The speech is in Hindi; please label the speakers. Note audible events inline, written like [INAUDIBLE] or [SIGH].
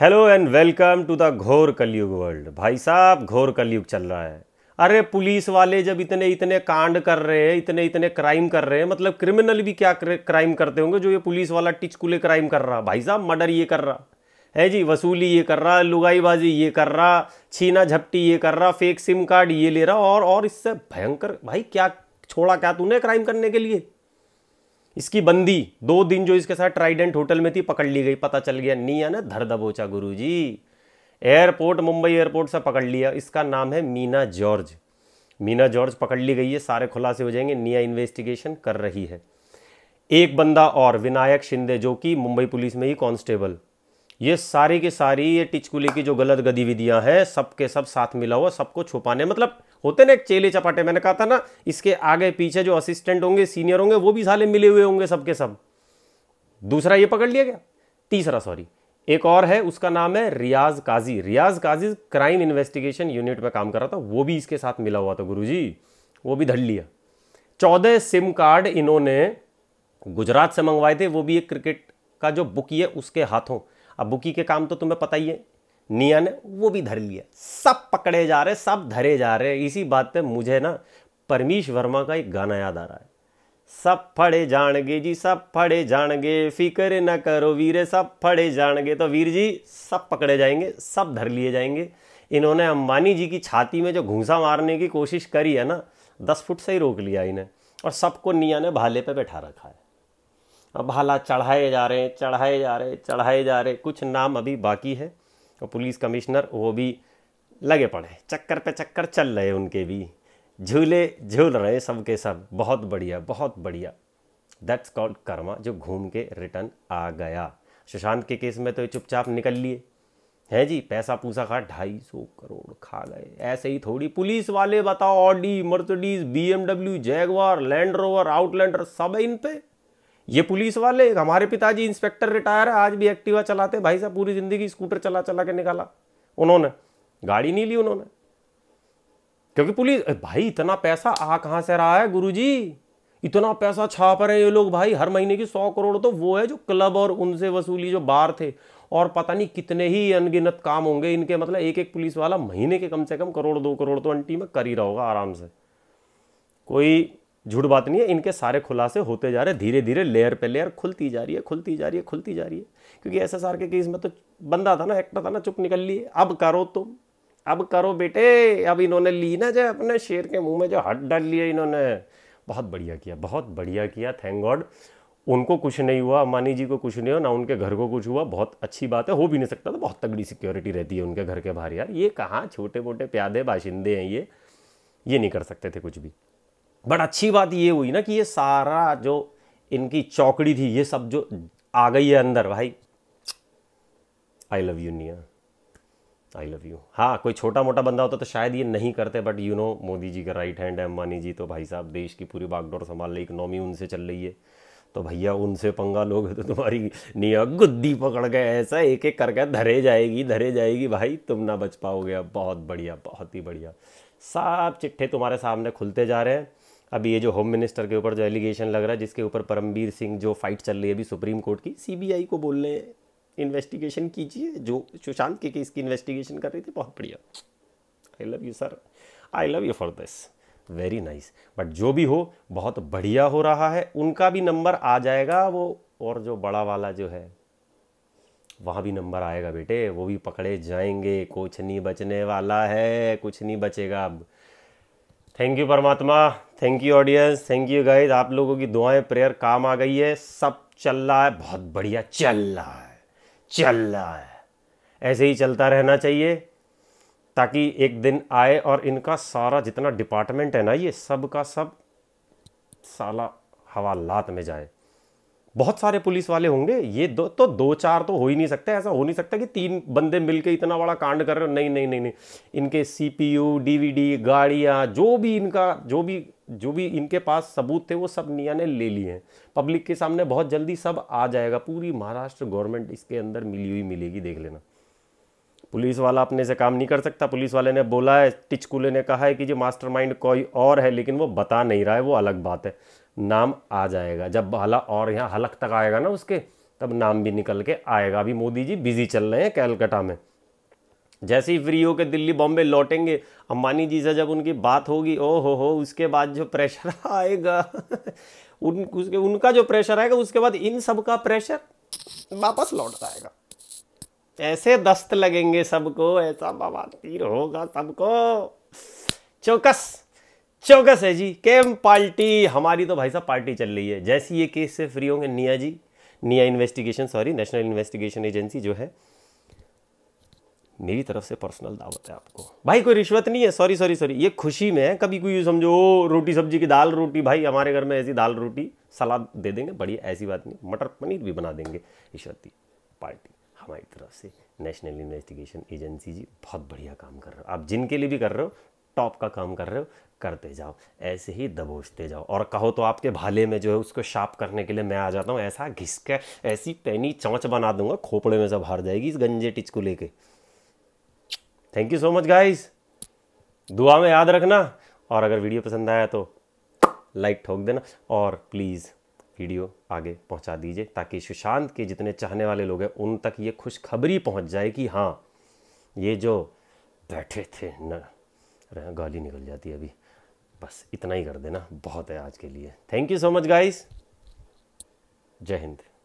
Speaker 1: hello and welcome to the Ghor Kalyug world भाई साहब घोर कलयुग चल रहा है अरे पुलिस वाले जब इतने इतने कांड कर रहे हैं इतने इतने क्राइम कर रहे हैं मतलब क्रिमिनल भी क्या क्राइम करते होंगे जो ये पुलिस वाला टिचकुले क्राइम कर रहा भाई साहब मर्डर ये कर रहा है जी वसूली ये कर रहा लुगाईबाजी ये कर रहा छीना झपटी ये कर रहा फेक सिम कार्ड ये ले रहा और और इससे भयंकर भाई क्या छोड़ा क्या तूने क्राइम करने के लिए इसकी बंदी दो दिन जो इसके साथ ट्राइडेंट होटल में थी पकड़ ली गई पता चल गया नहीं आना ना धर दबोचा गुरु जी एयरपोर्ट मुंबई एयरपोर्ट से पकड़ लिया इसका नाम है मीना जॉर्ज मीना जॉर्ज पकड़ ली गई है सारे खुलासे हो जाएंगे निया इन्वेस्टिगेशन कर रही है एक बंदा और विनायक शिंदे जो कि मुंबई पुलिस में ही कांस्टेबल ये सारी की सारी ये टिचकुली की जो गलत गतिविधियां हैं सब के सब साथ मिला हुआ सबको छुपाने मतलब होते ना एक चेले चपाटे मैंने कहा था ना इसके आगे पीछे जो असिस्टेंट होंगे सीनियर होंगे वो भी साले मिले हुए होंगे सबके सब दूसरा ये पकड़ लिया गया तीसरा सॉरी एक और है उसका नाम है Riyaz Qazi Riyaz Qazi crime investigation unit में काम कर रहा था वो भी इसके साथ मिला हुआ था गुरु वो भी धड़ लिया चौदह सिम कार्ड इन्होंने गुजरात से मंगवाए थे वो भी एक क्रिकेट का जो बुकी है उसके हाथों अब बुकी के काम तो तुम्हें पता ही है निया ने वो भी धर लिया सब पकड़े जा रहे सब धरे जा रहे इसी बात पे मुझे ना परमीश वर्मा का एक गाना याद आ रहा है सब फड़े जाणगे जी सब फड़े जाणगे फिक्र न करो वीर सब फड़े जाणगे तो वीर जी सब पकड़े जाएंगे सब धर लिए जाएंगे इन्होंने अंबानी जी की छाती में जो घूसा मारने की कोशिश करी है ना दस फुट से ही रोक लिया इन्हें और सबको निया ने भाले पे बैठा रखा है भाला चढ़ाए जा रहे हैं चढ़ाए जा रहे चढ़ाए जा रहे कुछ नाम अभी बाकी है और पुलिस कमिश्नर वो भी लगे पड़े चक्कर पे चक्कर चल रहे हैं उनके भी झूले झूल रहे सब के सब बहुत बढ़िया बहुत बढ़िया दैट्स कॉल्ड कर्मा जो घूम के रिटर्न आ गया सुशांत के केस में तो ये चुपचाप निकल लिए हैं जी पैसा पूसा खा ढाई सौ करोड़ खा गए ऐसे ही थोड़ी पुलिस वाले बताओ Audi Mercedes BMW Jaguar Land Rover Outlander सब इन पे ये पुलिस वाले हमारे पिताजी इंस्पेक्टर रिटायर है आज भी एक्टिवा चलाते भाई साहब पूरी जिंदगी स्कूटर चला चला के निकाला उन्होंने गाड़ी नहीं ली उन्होंने क्योंकि पुलिस भाई इतना पैसा आ कहां से रहा है गुरुजी इतना पैसा छाप रहे ये लोग भाई हर महीने की सौ करोड़ तो वो है जो क्लब और उनसे वसूली जो बार थे और पता नहीं कितने ही अनगिनत काम होंगे इनके मतलब एक एक पुलिस वाला महीने के कम से कम करोड़ दो करोड़ तो अंटी में कर ही रहा होगा आराम से कोई झूठ बात नहीं है इनके सारे खुलासे होते जा रहे हैं धीरे धीरे लेयर पे लेयर खुलती जा रही है खुलती जा रही है खुलती जा रही है क्योंकि एस के केस में तो बंदा था ना एक्टर था ना चुप निकल लिए अब करो तुम अब करो बेटे अब इन्होंने ली ना जो अपने शेर के मुंह में जो हट डाल लिया इन्होंने बहुत बढ़िया किया बहुत बढ़िया किया थैंक गॉड उनको कुछ नहीं हुआ अम्बानी जी को कुछ नहीं हुआ ना उनके घर को कुछ हुआ बहुत अच्छी बात है हो भी नहीं सकता था बहुत तगड़ी सिक्योरिटी रहती है उनके घर के बाहर यार ये कहाँ छोटे मोटे प्यादे बाशिंदे हैं ये ये नहीं कर सकते थे कुछ भी बट अच्छी बात ये हुई ना कि ये सारा जो इनकी चौकड़ी थी ये सब जो आ गई है अंदर भाई आई लव यू निया आई लव यू हाँ कोई छोटा मोटा बंदा होता तो, तो शायद ये नहीं करते but you know Modi ji का राइट हैंड है अम्बानी जी तो भाई साहब देश की पूरी बागडोर संभाल ली इकनॉमी उनसे चल रही है तो भैया उनसे पंगा लोगे तो तुम्हारी निया गुद्दी पकड़ गए ऐसा एक एक करके धरे जाएगी धरे जाएगी भाई तुम ना बच पाओगे अब बहुत बढ़िया बहुत ही बढ़िया सब चिट्ठे तुम्हारे सामने खुलते जा रहे हैं अभी ये जो होम मिनिस्टर के ऊपर जो एलिगेशन लग रहा है जिसके ऊपर परमबीर सिंह जो फाइट चल रही है अभी सुप्रीम कोर्ट की सीबीआई को बोल रहे हैं इन्वेस्टिगेशन कीजिए जो सुशांत के केस की इन्वेस्टिगेशन कर रही थी बहुत बढ़िया I love you sir I love you for this very nice but जो भी हो बहुत बढ़िया हो रहा है उनका भी नंबर आ जाएगा वो और जो बड़ा वाला जो है वहाँ भी नंबर आएगा बेटे वो भी पकड़े जाएंगे कुछ नहीं बचने वाला है कुछ नहीं बचेगा अब थैंक यू परमात्मा thank you audience thank you guys आप लोगों की दुआएं प्रेयर काम आ गई है सब चल रहा है बहुत बढ़िया चल रहा है चल रहा है ऐसे ही चलता रहना चाहिए ताकि एक दिन आए और इनका सारा जितना डिपार्टमेंट है ना ये सब का सब साला हवालात में जाए बहुत सारे पुलिस वाले होंगे ये दो तो दो चार तो हो ही नहीं सकते ऐसा हो नहीं सकता कि तीन बंदे मिलके इतना बड़ा कांड कर रहे हो नहीं नहीं नहीं नहीं इनके सीपीयू डीवीडी गाड़ियाँ जो भी इनका जो भी जो भी इनके पास सबूत थे वो सब निया ने ले लिए हैं पब्लिक के सामने बहुत जल्दी सब आ जाएगा पूरी महाराष्ट्र गवर्नमेंट इसके अंदर मिली हुई मिलेगी देख लेना पुलिस वाला अपने से काम नहीं कर सकता पुलिस वाले ने बोला है टिचकूले ने कहा है कि जो मास्टरमाइंड कोई और है लेकिन वो बता नहीं रहा है वो अलग बात है नाम आ जाएगा जब हला और यहाँ हलक तक आएगा ना उसके तब नाम भी निकल के आएगा अभी मोदी जी बिजी चल रहे हैं कैलकटा में जैसे ही फ्री होकर दिल्ली बॉम्बे लौटेंगे अंबानी जी से जब उनकी बात होगी ओ हो हो उसके बाद जो प्रेशर [LAUGHS] आएगा उन उसके उनका जो प्रेशर आएगा उसके बाद इन सब का प्रेशर वापस लौट आएगा ऐसे दस्त लगेंगे सबको ऐसा तीर होगा सबको चौकस चौकस है जी केम पार्टी हमारी तो भाई साहब पार्टी चल रही है जैसी ये केस से फ्री होंगे निया जी निया investigation sorry national investigation agency जो है मेरी तरफ से पर्सनल दावत है आपको भाई कोई रिश्वत नहीं है सॉरी सॉरी सॉरी ये खुशी में है कभी कोई समझो रोटी सब्जी की दाल रोटी भाई हमारे घर में ऐसी दाल रोटी सलाद दे देंगे बढ़िया ऐसी बात नहीं मटर पनीर भी बना देंगे रिश्वत पार्टी हमारी तरफ से नेशनल इन्वेस्टिगेशन एजेंसी जी बहुत बढ़िया काम कर रहे हो आप जिनके लिए भी कर रहे हो टॉप का काम कर रहे हो करते जाओ ऐसे ही दबोचते जाओ और कहो तो आपके भाले में जो है उसको शार्प करने के लिए मैं आ जाता हूँ ऐसा घिस के ऐसी पैनी चौंच बना दूंगा खोपड़े में सब हार जाएगी इस गंजे टिच को लेके thank you so much guys दुआ में याद रखना और अगर वीडियो पसंद आया तो लाइक ठोक देना और प्लीज़ वीडियो आगे पहुंचा दीजिए ताकि सुशांत के जितने चाहने वाले लोग हैं उन तक ये खुशखबरी पहुंच जाए कि हाँ ये जो बैठे थे न गाली निकल जाती है अभी बस इतना ही कर देना बहुत है आज के लिए thank you so much guys जय हिंद